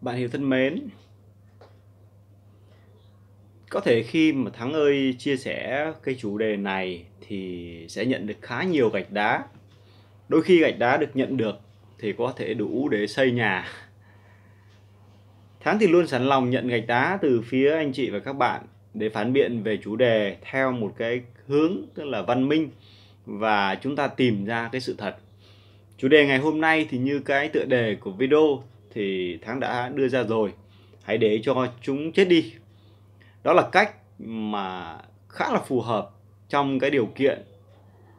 Bạn hiểu thân mến, có thể khi mà Thắng ơi chia sẻ cái chủ đề này thì sẽ nhận được khá nhiều gạch đá. Đôi khi gạch đá được nhận được thì có thể đủ để xây nhà. Thắng thì luôn sẵn lòng nhận gạch đá từ phía anh chị và các bạn để phản biện về chủ đề theo một cái hướng tức là văn minh và chúng ta tìm ra cái sự thật. Chủ đề ngày hôm nay thì như cái tựa đề của video thì tháng đã đưa ra rồi hãy để cho chúng chết đi đó là cách mà khá là phù hợp trong cái điều kiện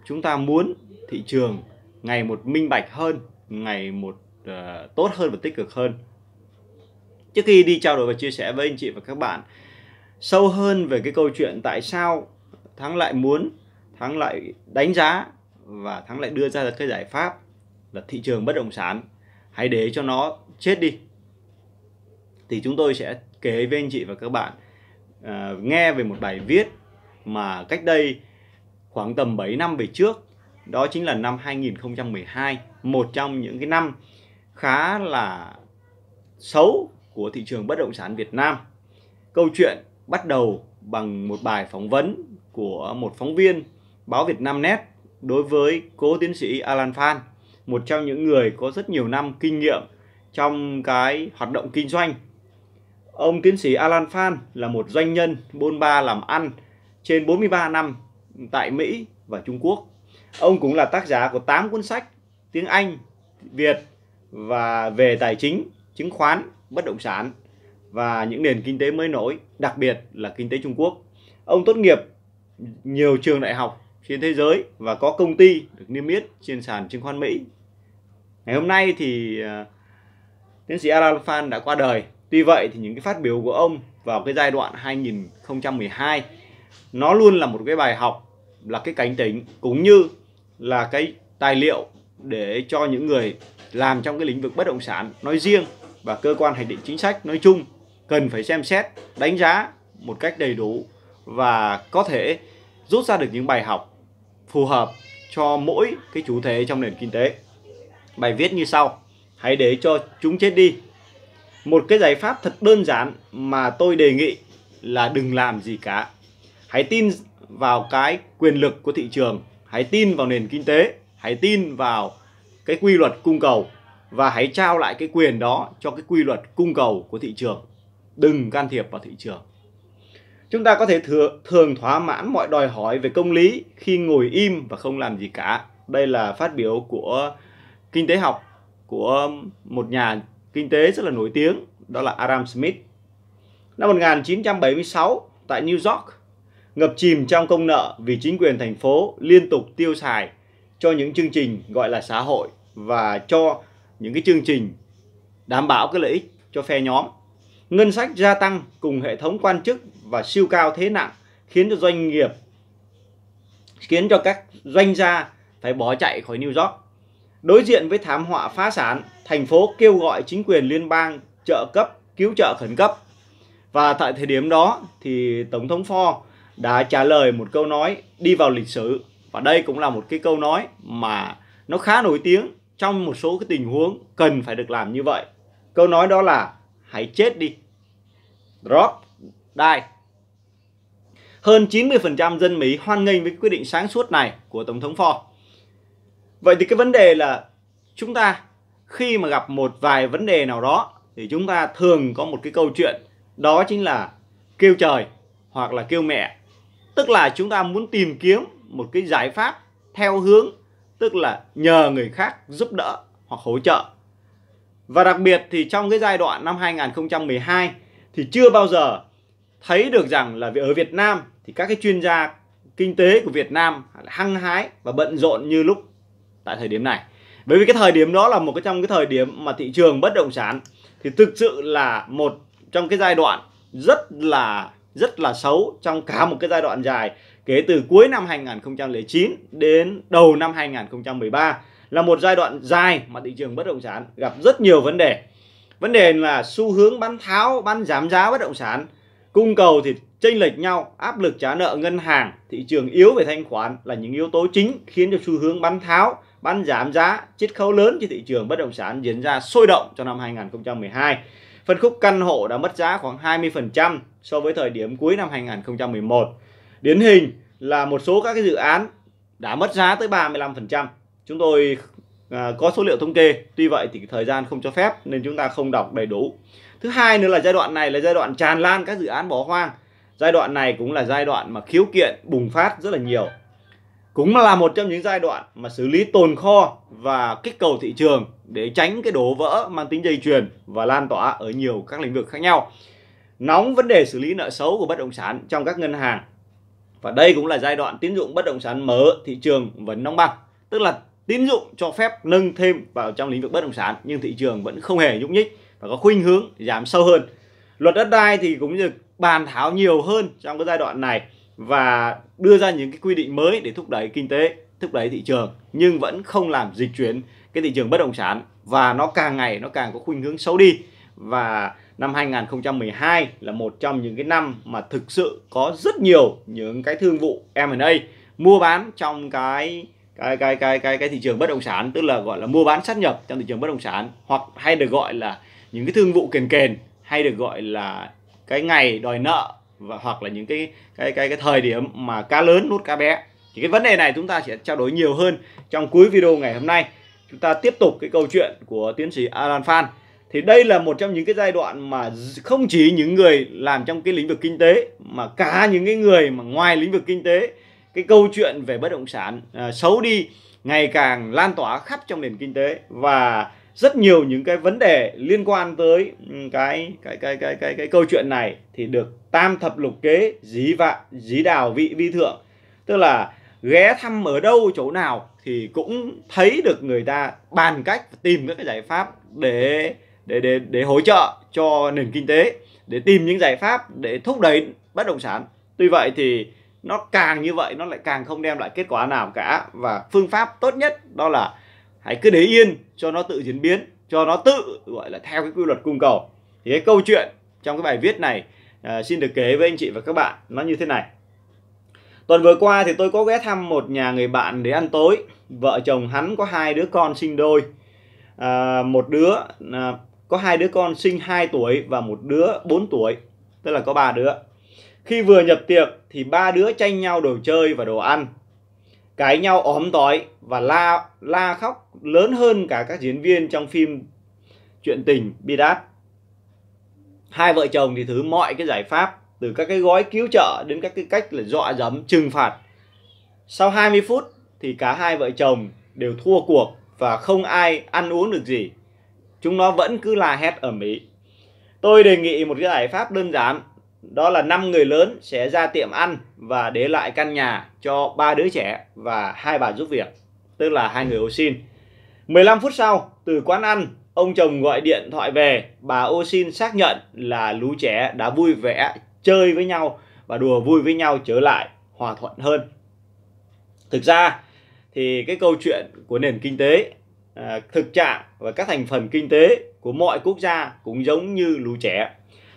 chúng ta muốn thị trường ngày một minh bạch hơn ngày một uh, tốt hơn và tích cực hơn trước khi đi trao đổi và chia sẻ với anh chị và các bạn sâu hơn về cái câu chuyện tại sao thắng lại muốn thắng lại đánh giá và thắng lại đưa ra cái giải pháp là thị trường bất động sản hãy để cho nó chết đi thì chúng tôi sẽ kể với anh chị và các bạn uh, nghe về một bài viết mà cách đây khoảng tầm 7 năm về trước đó chính là năm 2012 một trong những cái năm khá là xấu của thị trường bất động sản Việt Nam câu chuyện bắt đầu bằng một bài phỏng vấn của một phóng viên báo Việt Nam Net đối với cố tiến sĩ Alan Phan một trong những người có rất nhiều năm kinh nghiệm trong cái hoạt động kinh doanh. Ông tiến sĩ Alan Phan là một doanh nhân bôn ba làm ăn trên 43 năm tại Mỹ và Trung Quốc. Ông cũng là tác giả của 8 cuốn sách tiếng Anh, Việt và về tài chính, chứng khoán, bất động sản và những nền kinh tế mới nổi, đặc biệt là kinh tế Trung Quốc. Ông tốt nghiệp nhiều trường đại học trên thế giới và có công ty được niêm yết trên sàn chứng khoán Mỹ Ngày hôm nay thì à, tiến sĩ Arafan đã qua đời. Tuy vậy thì những cái phát biểu của ông vào cái giai đoạn 2012 nó luôn là một cái bài học là cái cảnh tỉnh cũng như là cái tài liệu để cho những người làm trong cái lĩnh vực bất động sản nói riêng và cơ quan hoạch định chính sách nói chung cần phải xem xét, đánh giá một cách đầy đủ và có thể rút ra được những bài học phù hợp cho mỗi cái chủ thể trong nền kinh tế. Bài viết như sau. Hãy để cho chúng chết đi. Một cái giải pháp thật đơn giản mà tôi đề nghị là đừng làm gì cả. Hãy tin vào cái quyền lực của thị trường, hãy tin vào nền kinh tế, hãy tin vào cái quy luật cung cầu và hãy trao lại cái quyền đó cho cái quy luật cung cầu của thị trường. Đừng can thiệp vào thị trường. Chúng ta có thể thừa, thường thỏa mãn mọi đòi hỏi về công lý khi ngồi im và không làm gì cả. Đây là phát biểu của kinh tế học của một nhà kinh tế rất là nổi tiếng đó là Adam Smith. Năm 1976 tại New York ngập chìm trong công nợ vì chính quyền thành phố liên tục tiêu xài cho những chương trình gọi là xã hội và cho những cái chương trình đảm bảo cái lợi ích cho phe nhóm. Ngân sách gia tăng cùng hệ thống quan chức và siêu cao thế nặng khiến cho doanh nghiệp khiến cho các doanh gia phải bỏ chạy khỏi New York Đối diện với thảm họa phá sản, thành phố kêu gọi chính quyền liên bang trợ cấp, cứu trợ khẩn cấp. Và tại thời điểm đó thì Tổng thống Ford đã trả lời một câu nói đi vào lịch sử. Và đây cũng là một cái câu nói mà nó khá nổi tiếng trong một số cái tình huống cần phải được làm như vậy. Câu nói đó là hãy chết đi. Drop die. Hơn 90% dân Mỹ hoan nghênh với quyết định sáng suốt này của Tổng thống Ford. Vậy thì cái vấn đề là chúng ta khi mà gặp một vài vấn đề nào đó thì chúng ta thường có một cái câu chuyện đó chính là kêu trời hoặc là kêu mẹ. Tức là chúng ta muốn tìm kiếm một cái giải pháp theo hướng tức là nhờ người khác giúp đỡ hoặc hỗ trợ. Và đặc biệt thì trong cái giai đoạn năm 2012 thì chưa bao giờ thấy được rằng là ở Việt Nam thì các cái chuyên gia kinh tế của Việt Nam hăng hái và bận rộn như lúc tại thời điểm này bởi vì cái thời điểm đó là một cái trong cái thời điểm mà thị trường bất động sản thì thực sự là một trong cái giai đoạn rất là rất là xấu trong cả một cái giai đoạn dài kể từ cuối năm 2009 đến đầu năm 2013 là một giai đoạn dài mà thị trường bất động sản gặp rất nhiều vấn đề. Vấn đề là xu hướng bán tháo, bán giảm giá bất động sản, cung cầu thì chênh lệch nhau, áp lực trả nợ ngân hàng, thị trường yếu về thanh khoản là những yếu tố chính khiến cho xu hướng bán tháo, bán giảm giá, chiết khấu lớn trên thị trường bất động sản diễn ra sôi động trong năm 2012. Phân khúc căn hộ đã mất giá khoảng 20% so với thời điểm cuối năm 2011. Điển hình là một số các cái dự án đã mất giá tới 35%. Chúng tôi à, có số liệu thống kê, tuy vậy thì thời gian không cho phép nên chúng ta không đọc đầy đủ. Thứ hai nữa là giai đoạn này là giai đoạn tràn lan các dự án bỏ hoang. Giai đoạn này cũng là giai đoạn mà khiếu kiện bùng phát rất là nhiều cũng là một trong những giai đoạn mà xử lý tồn kho và kích cầu thị trường để tránh cái đổ vỡ mang tính dây chuyền và lan tỏa ở nhiều các lĩnh vực khác nhau. Nóng vấn đề xử lý nợ xấu của bất động sản trong các ngân hàng. Và đây cũng là giai đoạn tín dụng bất động sản mở thị trường vẫn nóng băng, tức là tín dụng cho phép nâng thêm vào trong lĩnh vực bất động sản nhưng thị trường vẫn không hề nhúc nhích và có khuynh hướng giảm sâu hơn. Luật đất đai thì cũng được bàn thảo nhiều hơn trong cái giai đoạn này và đưa ra những cái quy định mới để thúc đẩy kinh tế thúc đẩy thị trường nhưng vẫn không làm dịch chuyển cái thị trường bất động sản và nó càng ngày nó càng có khuynh hướng xấu đi và năm 2012 là một trong những cái năm mà thực sự có rất nhiều những cái thương vụ M&A mua bán trong cái cái cái cái cái cái thị trường bất động sản tức là gọi là mua bán sát nhập trong thị trường bất động sản hoặc hay được gọi là những cái thương vụ kền kền hay được gọi là cái ngày đòi nợ và hoặc là những cái cái cái cái thời điểm mà cá lớn nút cá bé thì cái vấn đề này chúng ta sẽ trao đổi nhiều hơn trong cuối video ngày hôm nay chúng ta tiếp tục cái câu chuyện của tiến sĩ Alan Phan thì đây là một trong những cái giai đoạn mà không chỉ những người làm trong cái lĩnh vực kinh tế mà cả những cái người mà ngoài lĩnh vực kinh tế cái câu chuyện về bất động sản à, xấu đi ngày càng lan tỏa khắp trong nền kinh tế và rất nhiều những cái vấn đề liên quan tới ừ, cái cái cái cái cái cái câu chuyện này thì được tam thập lục kế dí vạ dí đào vị vi thượng tức là ghé thăm ở đâu chỗ nào thì cũng thấy được người ta bàn cách tìm các cái giải pháp để để để để hỗ trợ cho nền kinh tế để tìm những giải pháp để thúc đẩy bất động sản tuy vậy thì nó càng như vậy nó lại càng không đem lại kết quả nào cả và phương pháp tốt nhất đó là hãy cứ để yên cho nó tự diễn biến cho nó tự gọi là theo cái quy luật cung cầu thì cái câu chuyện trong cái bài viết này à, xin được kể với anh chị và các bạn nó như thế này tuần vừa qua thì tôi có ghé thăm một nhà người bạn để ăn tối vợ chồng hắn có hai đứa con sinh đôi à, một đứa à, có hai đứa con sinh 2 tuổi và một đứa 4 tuổi tức là có ba đứa khi vừa nhập tiệc thì ba đứa tranh nhau đồ chơi và đồ ăn cãi nhau óm tối và la la khóc lớn hơn cả các diễn viên trong phim chuyện tình Bidat. Hai vợ chồng thì thứ mọi cái giải pháp từ các cái gói cứu trợ đến các cái cách là dọa dẫm trừng phạt. Sau 20 phút thì cả hai vợ chồng đều thua cuộc và không ai ăn uống được gì. Chúng nó vẫn cứ la hét ở Mỹ. Tôi đề nghị một cái giải pháp đơn giản đó là năm người lớn sẽ ra tiệm ăn và để lại căn nhà cho ba đứa trẻ và hai bà giúp việc, tức là hai người ô xin. 15 phút sau, từ quán ăn, ông chồng gọi điện thoại về, bà ô xin xác nhận là lũ trẻ đã vui vẻ chơi với nhau và đùa vui với nhau trở lại hòa thuận hơn. Thực ra thì cái câu chuyện của nền kinh tế, à, thực trạng và các thành phần kinh tế của mọi quốc gia cũng giống như lũ trẻ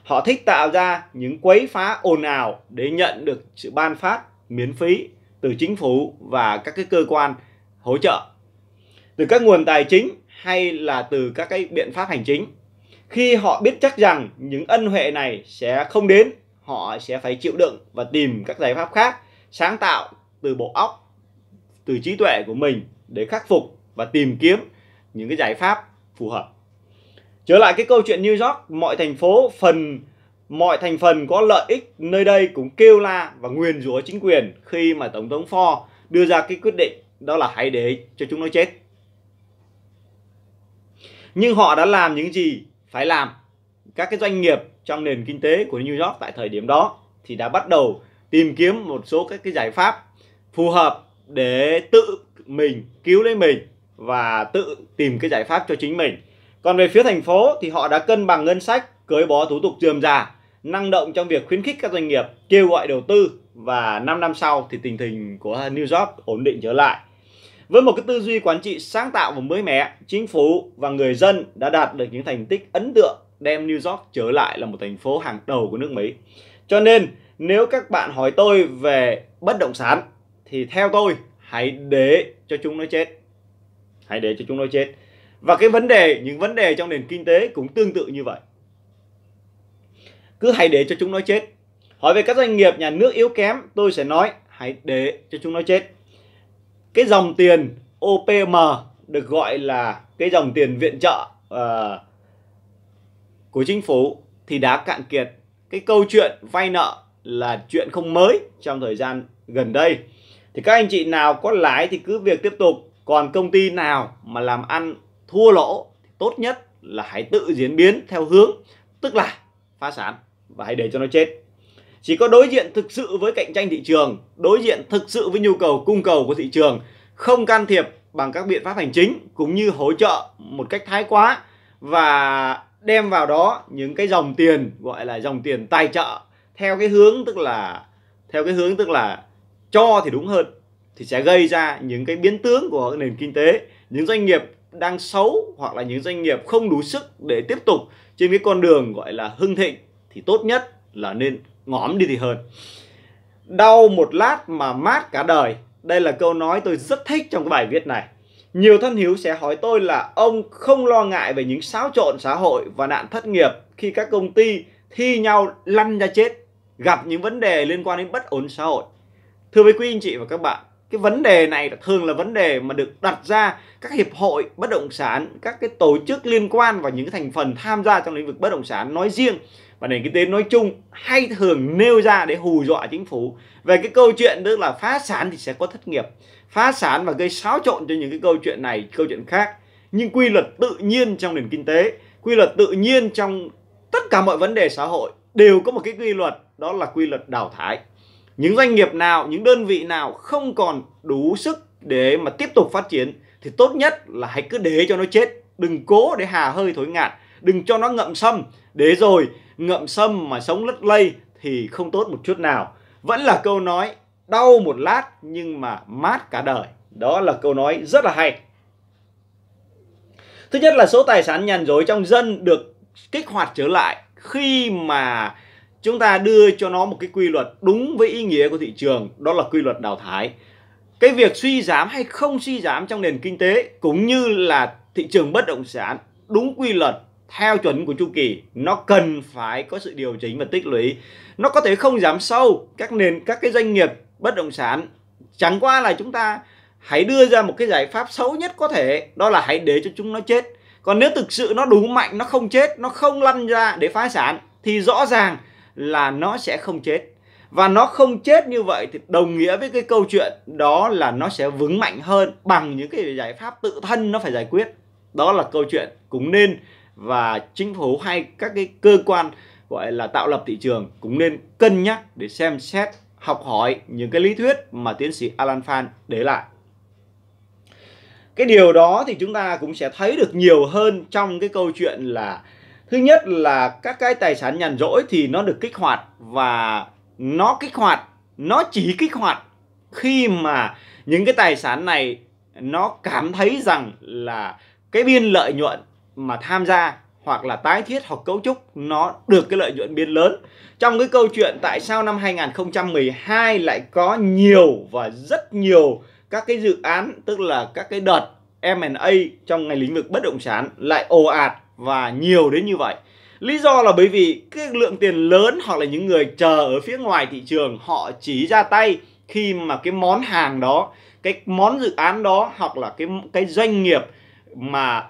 Họ thích tạo ra những quấy phá ồn ào để nhận được sự ban phát miễn phí từ chính phủ và các cái cơ quan hỗ trợ từ các nguồn tài chính hay là từ các cái biện pháp hành chính. Khi họ biết chắc rằng những ân huệ này sẽ không đến, họ sẽ phải chịu đựng và tìm các giải pháp khác sáng tạo từ bộ óc, từ trí tuệ của mình để khắc phục và tìm kiếm những cái giải pháp phù hợp. Trở lại cái câu chuyện New York, mọi thành phố phần mọi thành phần có lợi ích nơi đây cũng kêu la và nguyền rủa chính quyền khi mà tổng thống Ford đưa ra cái quyết định đó là hãy để cho chúng nó chết. Nhưng họ đã làm những gì phải làm. Các cái doanh nghiệp trong nền kinh tế của New York tại thời điểm đó thì đã bắt đầu tìm kiếm một số các cái giải pháp phù hợp để tự mình cứu lấy mình và tự tìm cái giải pháp cho chính mình còn về phía thành phố thì họ đã cân bằng ngân sách, cưới bó thủ tục dườm già, năng động trong việc khuyến khích các doanh nghiệp kêu gọi đầu tư và 5 năm sau thì tình hình của New York ổn định trở lại. Với một cái tư duy quản trị sáng tạo và mới mẻ, chính phủ và người dân đã đạt được những thành tích ấn tượng đem New York trở lại là một thành phố hàng đầu của nước Mỹ. Cho nên nếu các bạn hỏi tôi về bất động sản thì theo tôi hãy để cho chúng nó chết. Hãy để cho chúng nó chết và cái vấn đề những vấn đề trong nền kinh tế cũng tương tự như vậy cứ hãy để cho chúng nó chết hỏi về các doanh nghiệp nhà nước yếu kém tôi sẽ nói hãy để cho chúng nó chết cái dòng tiền OPM được gọi là cái dòng tiền viện trợ uh, của chính phủ thì đã cạn kiệt cái câu chuyện vay nợ là chuyện không mới trong thời gian gần đây thì các anh chị nào có lãi thì cứ việc tiếp tục còn công ty nào mà làm ăn thua lỗ thì tốt nhất là hãy tự diễn biến theo hướng tức là phá sản và hãy để cho nó chết chỉ có đối diện thực sự với cạnh tranh thị trường đối diện thực sự với nhu cầu cung cầu của thị trường không can thiệp bằng các biện pháp hành chính cũng như hỗ trợ một cách thái quá và đem vào đó những cái dòng tiền gọi là dòng tiền tài trợ theo cái hướng tức là theo cái hướng tức là cho thì đúng hơn thì sẽ gây ra những cái biến tướng của nền kinh tế những doanh nghiệp đang xấu hoặc là những doanh nghiệp không đủ sức để tiếp tục trên cái con đường gọi là hưng thịnh thì tốt nhất là nên ngõm đi thì hơn đau một lát mà mát cả đời đây là câu nói tôi rất thích trong cái bài viết này nhiều thân hiếu sẽ hỏi tôi là ông không lo ngại về những xáo trộn xã hội và nạn thất nghiệp khi các công ty thi nhau lăn ra chết gặp những vấn đề liên quan đến bất ổn xã hội thưa với quý anh chị và các bạn cái vấn đề này thường là vấn đề mà được đặt ra các hiệp hội bất động sản các cái tổ chức liên quan và những thành phần tham gia trong lĩnh vực bất động sản nói riêng và nền kinh tế nói chung hay thường nêu ra để hù dọa chính phủ về cái câu chuyện tức là phá sản thì sẽ có thất nghiệp phá sản và gây xáo trộn cho những cái câu chuyện này câu chuyện khác nhưng quy luật tự nhiên trong nền kinh tế quy luật tự nhiên trong tất cả mọi vấn đề xã hội đều có một cái quy luật đó là quy luật đào thải những doanh nghiệp nào những đơn vị nào không còn đủ sức để mà tiếp tục phát triển thì tốt nhất là hãy cứ để cho nó chết đừng cố để hà hơi thối ngạt đừng cho nó ngậm sâm để rồi ngậm sâm mà sống lất lây thì không tốt một chút nào vẫn là câu nói đau một lát nhưng mà mát cả đời đó là câu nói rất là hay thứ nhất là số tài sản nhàn rỗi trong dân được kích hoạt trở lại khi mà chúng ta đưa cho nó một cái quy luật đúng với ý nghĩa của thị trường đó là quy luật đào thải cái việc suy giảm hay không suy giảm trong nền kinh tế cũng như là thị trường bất động sản đúng quy luật theo chuẩn của chu kỳ nó cần phải có sự điều chỉnh và tích lũy nó có thể không giảm sâu các nền các cái doanh nghiệp bất động sản chẳng qua là chúng ta hãy đưa ra một cái giải pháp xấu nhất có thể đó là hãy để cho chúng nó chết còn nếu thực sự nó đủ mạnh nó không chết nó không lăn ra để phá sản thì rõ ràng là nó sẽ không chết và nó không chết như vậy thì đồng nghĩa với cái câu chuyện đó là nó sẽ vững mạnh hơn bằng những cái giải pháp tự thân nó phải giải quyết đó là câu chuyện cũng nên và chính phủ hay các cái cơ quan gọi là tạo lập thị trường cũng nên cân nhắc để xem xét học hỏi những cái lý thuyết mà tiến sĩ Alan Fan để lại cái điều đó thì chúng ta cũng sẽ thấy được nhiều hơn trong cái câu chuyện là thứ nhất là các cái tài sản nhàn rỗi thì nó được kích hoạt và nó kích hoạt nó chỉ kích hoạt khi mà những cái tài sản này nó cảm thấy rằng là cái biên lợi nhuận mà tham gia hoặc là tái thiết hoặc cấu trúc nó được cái lợi nhuận biên lớn. Trong cái câu chuyện tại sao năm 2012 lại có nhiều và rất nhiều các cái dự án tức là các cái đợt M&A trong ngành lĩnh vực bất động sản lại ồ ạt và nhiều đến như vậy lý do là bởi vì cái lượng tiền lớn hoặc là những người chờ ở phía ngoài thị trường họ chỉ ra tay khi mà cái món hàng đó cái món dự án đó hoặc là cái cái doanh nghiệp mà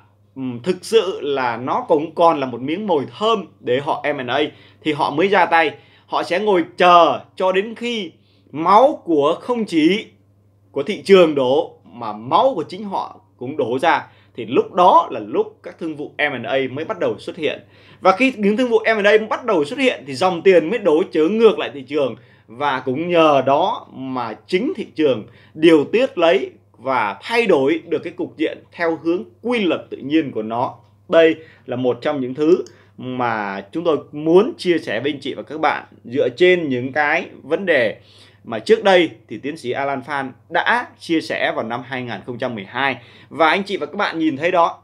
thực sự là nó cũng còn là một miếng mồi thơm để họ M&A thì họ mới ra tay họ sẽ ngồi chờ cho đến khi máu của không chỉ của thị trường đổ mà máu của chính họ cũng đổ ra thì lúc đó là lúc các thương vụ M&A mới bắt đầu xuất hiện. Và khi những thương vụ M&A bắt đầu xuất hiện thì dòng tiền mới đối chướng ngược lại thị trường và cũng nhờ đó mà chính thị trường điều tiết lấy và thay đổi được cái cục diện theo hướng quy luật tự nhiên của nó. Đây là một trong những thứ mà chúng tôi muốn chia sẻ với anh chị và các bạn dựa trên những cái vấn đề mà trước đây thì tiến sĩ Alan Phan đã chia sẻ vào năm 2012 và anh chị và các bạn nhìn thấy đó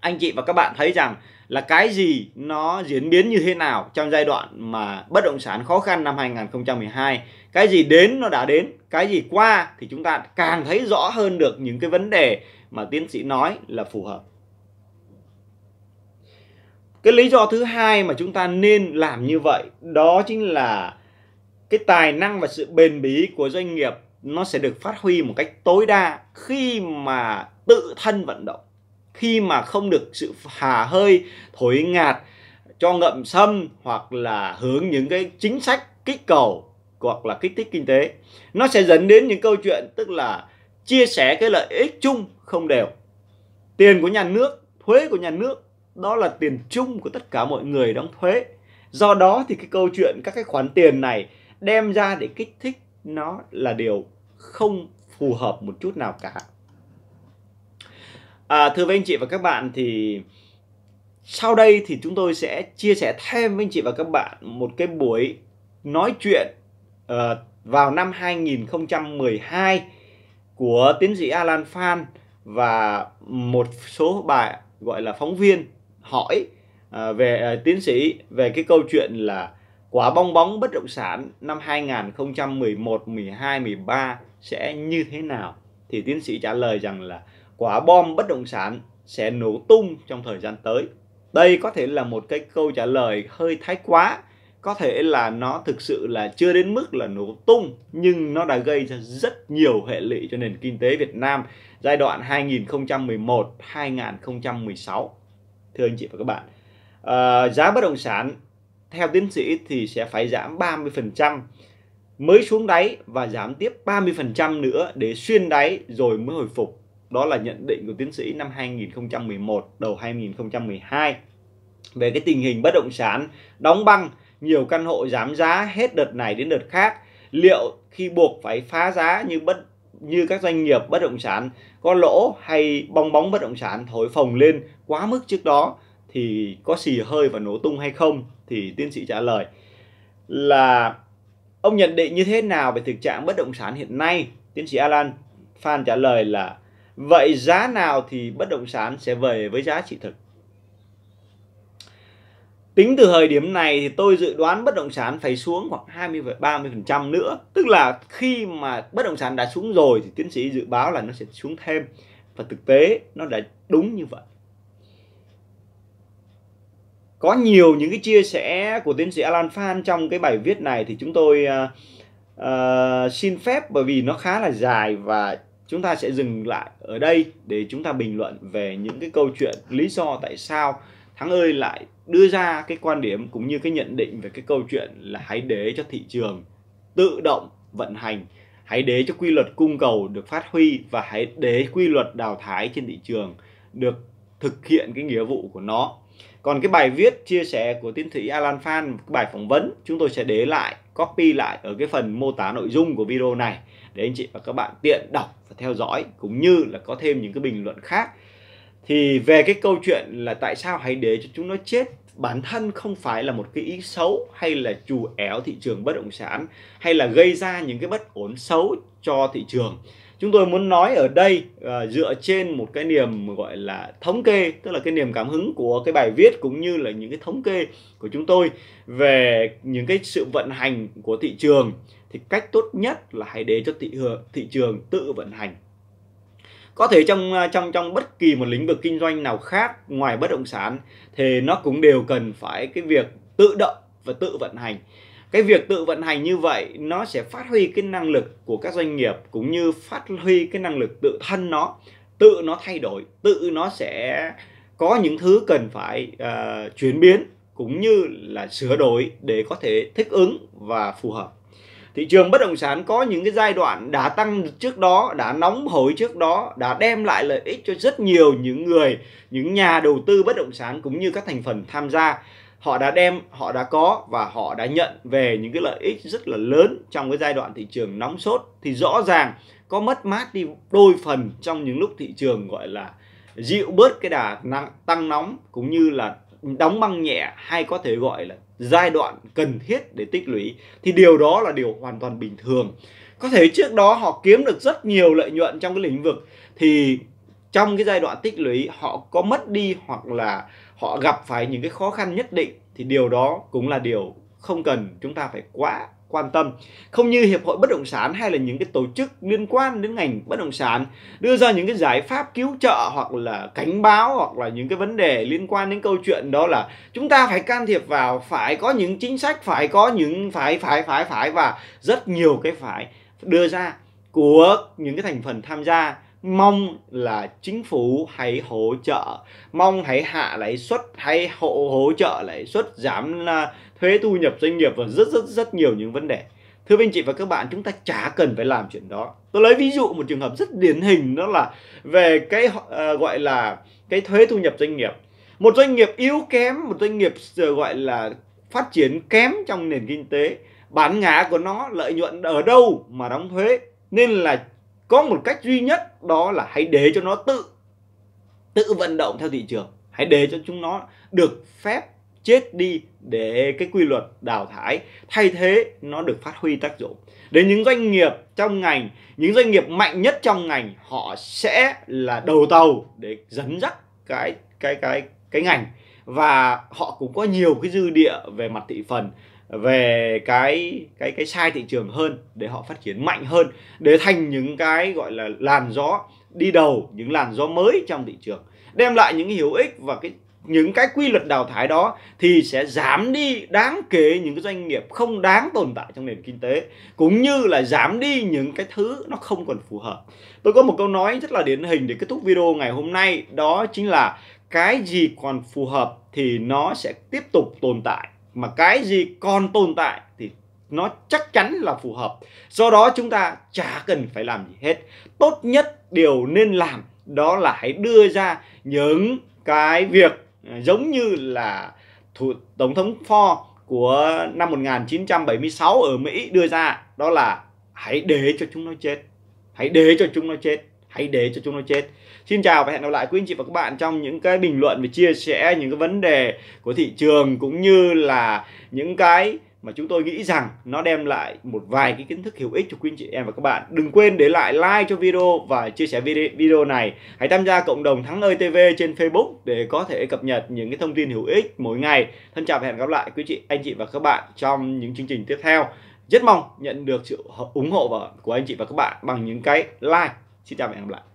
anh chị và các bạn thấy rằng là cái gì nó diễn biến như thế nào trong giai đoạn mà bất động sản khó khăn năm 2012 cái gì đến nó đã đến cái gì qua thì chúng ta càng thấy rõ hơn được những cái vấn đề mà tiến sĩ nói là phù hợp cái lý do thứ hai mà chúng ta nên làm như vậy đó chính là cái tài năng và sự bền bỉ của doanh nghiệp nó sẽ được phát huy một cách tối đa khi mà tự thân vận động khi mà không được sự hà hơi thổi ngạt cho ngậm sâm hoặc là hướng những cái chính sách kích cầu hoặc là kích thích kinh tế nó sẽ dẫn đến những câu chuyện tức là chia sẻ cái lợi ích chung không đều tiền của nhà nước thuế của nhà nước đó là tiền chung của tất cả mọi người đóng thuế do đó thì cái câu chuyện các cái khoản tiền này đem ra để kích thích nó là điều không phù hợp một chút nào cả à, thưa với anh chị và các bạn thì sau đây thì chúng tôi sẽ chia sẻ thêm với anh chị và các bạn một cái buổi nói chuyện uh, vào năm 2012 của tiến sĩ Alan Phan và một số bài gọi là phóng viên hỏi uh, về uh, tiến sĩ về cái câu chuyện là Quả bong bóng bất động sản năm 2011, 12, 13 sẽ như thế nào? Thì tiến sĩ trả lời rằng là quả bom bất động sản sẽ nổ tung trong thời gian tới. Đây có thể là một cái câu trả lời hơi thái quá, có thể là nó thực sự là chưa đến mức là nổ tung nhưng nó đã gây ra rất nhiều hệ lụy cho nền kinh tế Việt Nam giai đoạn 2011 2016 thưa anh chị và các bạn à, giá bất động sản theo tiến sĩ thì sẽ phải giảm 30% mới xuống đáy và giảm tiếp 30% nữa để xuyên đáy rồi mới hồi phục. Đó là nhận định của tiến sĩ năm 2011 đầu 2012 về cái tình hình bất động sản đóng băng, nhiều căn hộ giảm giá hết đợt này đến đợt khác. Liệu khi buộc phải phá giá như bất như các doanh nghiệp bất động sản có lỗ hay bong bóng bất động sản thổi phồng lên quá mức trước đó thì có xì hơi và nổ tung hay không thì tiến sĩ trả lời là ông nhận định như thế nào về thực trạng bất động sản hiện nay tiến sĩ Alan Phan trả lời là vậy giá nào thì bất động sản sẽ về với giá trị thực tính từ thời điểm này thì tôi dự đoán bất động sản phải xuống khoảng 20 30% nữa tức là khi mà bất động sản đã xuống rồi thì tiến sĩ dự báo là nó sẽ xuống thêm và thực tế nó đã đúng như vậy có nhiều những cái chia sẻ của tiến sĩ Alan Phan trong cái bài viết này thì chúng tôi uh, uh, xin phép bởi vì nó khá là dài và chúng ta sẽ dừng lại ở đây để chúng ta bình luận về những cái câu chuyện lý do tại sao Thắng ơi lại đưa ra cái quan điểm cũng như cái nhận định về cái câu chuyện là hãy để cho thị trường tự động vận hành hãy để cho quy luật cung cầu được phát huy và hãy để quy luật đào thải trên thị trường được thực hiện cái nghĩa vụ của nó còn cái bài viết chia sẻ của tiến sĩ Alan Phan bài phỏng vấn chúng tôi sẽ để lại copy lại ở cái phần mô tả nội dung của video này để anh chị và các bạn tiện đọc và theo dõi cũng như là có thêm những cái bình luận khác thì về cái câu chuyện là tại sao hãy để cho chúng nó chết bản thân không phải là một cái ý xấu hay là trù éo thị trường bất động sản hay là gây ra những cái bất ổn xấu cho thị trường chúng tôi muốn nói ở đây uh, dựa trên một cái niềm gọi là thống kê tức là cái niềm cảm hứng của cái bài viết cũng như là những cái thống kê của chúng tôi về những cái sự vận hành của thị trường thì cách tốt nhất là hãy để cho thị thị trường tự vận hành có thể trong à, trong trong bất kỳ một lĩnh vực kinh doanh nào khác ngoài bất động sản thì nó cũng đều cần phải cái việc tự động và tự vận hành cái việc tự vận hành như vậy nó sẽ phát huy cái năng lực của các doanh nghiệp cũng như phát huy cái năng lực tự thân nó tự nó thay đổi tự nó sẽ có những thứ cần phải uh, chuyển biến cũng như là sửa đổi để có thể thích ứng và phù hợp thị trường bất động sản có những cái giai đoạn đã tăng trước đó đã nóng hổi trước đó đã đem lại lợi ích cho rất nhiều những người những nhà đầu tư bất động sản cũng như các thành phần tham gia họ đã đem họ đã có và họ đã nhận về những cái lợi ích rất là lớn trong cái giai đoạn thị trường nóng sốt thì rõ ràng có mất mát đi đôi phần trong những lúc thị trường gọi là dịu bớt cái đà năng, tăng nóng cũng như là đóng băng nhẹ hay có thể gọi là giai đoạn cần thiết để tích lũy thì điều đó là điều hoàn toàn bình thường có thể trước đó họ kiếm được rất nhiều lợi nhuận trong cái lĩnh vực thì trong cái giai đoạn tích lũy họ có mất đi hoặc là họ gặp phải những cái khó khăn nhất định thì điều đó cũng là điều không cần chúng ta phải quá quan tâm không như hiệp hội bất động sản hay là những cái tổ chức liên quan đến ngành bất động sản đưa ra những cái giải pháp cứu trợ hoặc là cảnh báo hoặc là những cái vấn đề liên quan đến câu chuyện đó là chúng ta phải can thiệp vào phải có những chính sách phải có những phải phải phải phải và rất nhiều cái phải đưa ra của những cái thành phần tham gia mong là chính phủ hãy hỗ trợ mong hãy hạ lãi suất hay hỗ hỗ trợ lãi suất giảm à, thuế thu nhập doanh nghiệp và rất rất rất nhiều những vấn đề thưa anh chị và các bạn chúng ta chả cần phải làm chuyện đó tôi lấy ví dụ một trường hợp rất điển hình đó là về cái uh, gọi là cái thuế thu nhập doanh nghiệp một doanh nghiệp yếu kém một doanh nghiệp ờ, gọi là phát triển kém trong nền kinh tế bản ngã của nó lợi nhuận ở đâu mà đóng thuế nên là có một cách duy nhất đó là hãy để cho nó tự tự vận động theo thị trường hãy để cho chúng nó được phép chết đi để cái quy luật đào thải thay thế nó được phát huy tác dụng đến những doanh nghiệp trong ngành những doanh nghiệp mạnh nhất trong ngành họ sẽ là đầu tàu để dẫn dắt cái cái cái cái ngành và họ cũng có nhiều cái dư địa về mặt thị phần về cái cái cái sai thị trường hơn để họ phát triển mạnh hơn để thành những cái gọi là làn gió đi đầu những làn gió mới trong thị trường đem lại những hiệu ích và cái những cái quy luật đào thải đó thì sẽ giảm đi đáng kể những cái doanh nghiệp không đáng tồn tại trong nền kinh tế cũng như là giảm đi những cái thứ nó không còn phù hợp tôi có một câu nói rất là điển hình để kết thúc video ngày hôm nay đó chính là cái gì còn phù hợp thì nó sẽ tiếp tục tồn tại mà cái gì còn tồn tại thì nó chắc chắn là phù hợp do đó chúng ta chả cần phải làm gì hết tốt nhất điều nên làm đó là hãy đưa ra những cái việc à, giống như là thủ, tổng thống Ford của năm 1976 ở Mỹ đưa ra đó là hãy để cho chúng nó chết hãy để cho chúng nó chết hãy để cho chúng nó chết xin chào và hẹn gặp lại quý anh chị và các bạn trong những cái bình luận và chia sẻ những cái vấn đề của thị trường cũng như là những cái mà chúng tôi nghĩ rằng nó đem lại một vài cái kiến thức hữu ích cho quý anh chị em và các bạn. Đừng quên để lại like cho video và chia sẻ video này. Hãy tham gia cộng đồng Thắng ơi TV trên Facebook để có thể cập nhật những cái thông tin hữu ích mỗi ngày. Thân chào và hẹn gặp lại quý chị, anh chị và các bạn trong những chương trình tiếp theo. Rất mong nhận được sự ủng hộ của anh chị và các bạn bằng những cái like 谢谢大家。